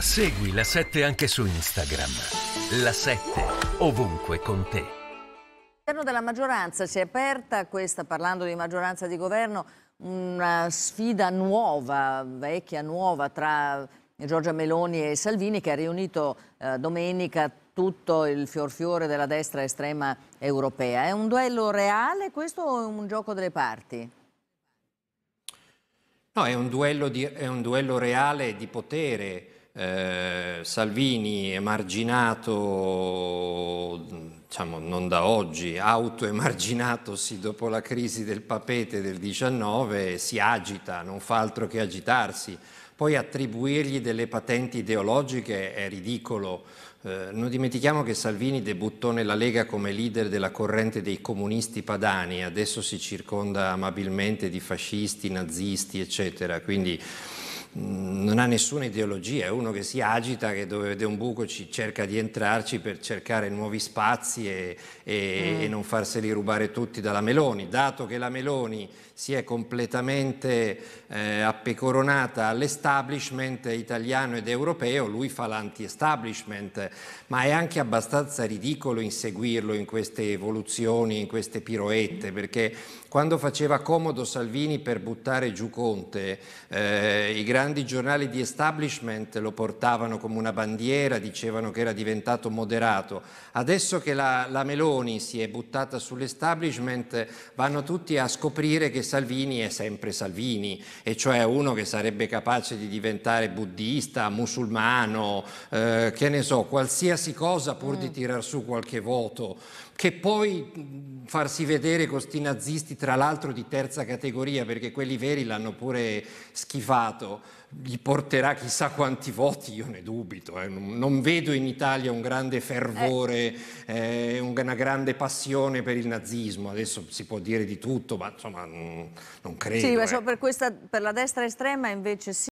Segui la 7 anche su Instagram. La 7 ovunque con te. All'interno della maggioranza si è aperta questa, parlando di maggioranza di governo, una sfida nuova, vecchia nuova tra Giorgia Meloni e Salvini che ha riunito eh, domenica tutto il fiorfiore della destra estrema europea. È un duello reale questo o è un gioco delle parti? No, è un duello, di, è un duello reale di potere eh, Salvini emarginato, diciamo non da oggi, autoemarginatosi dopo la crisi del papete del 19, si agita, non fa altro che agitarsi. Poi attribuirgli delle patenti ideologiche è ridicolo. Eh, non dimentichiamo che Salvini debuttò nella Lega come leader della corrente dei comunisti padani, adesso si circonda amabilmente di fascisti, nazisti, eccetera. Quindi non ha nessuna ideologia, è uno che si agita, che dove vede un buco ci cerca di entrarci per cercare nuovi spazi e, e, mm. e non farseli rubare tutti dalla Meloni. Dato che la Meloni si è completamente eh, appecoronata all'establishment italiano ed europeo, lui fa l'anti-establishment, ma è anche abbastanza ridicolo inseguirlo in queste evoluzioni, in queste piroette, perché quando faceva comodo Salvini per buttare giù Conte, eh, i grandi grandi giornali di establishment lo portavano come una bandiera, dicevano che era diventato moderato. Adesso che la, la Meloni si è buttata sull'establishment vanno tutti a scoprire che Salvini è sempre Salvini, e cioè uno che sarebbe capace di diventare buddista, musulmano, eh, che ne so, qualsiasi cosa pur di mm. tirar su qualche voto che poi mm, farsi vedere con questi nazisti tra l'altro di terza categoria perché quelli veri l'hanno pure schifato gli porterà chissà quanti voti, io ne dubito, eh. non vedo in Italia un grande fervore, eh. Eh, una grande passione per il nazismo, adesso si può dire di tutto, ma insomma mm, non credo. Sì, eh. per, questa, per la destra estrema invece sì.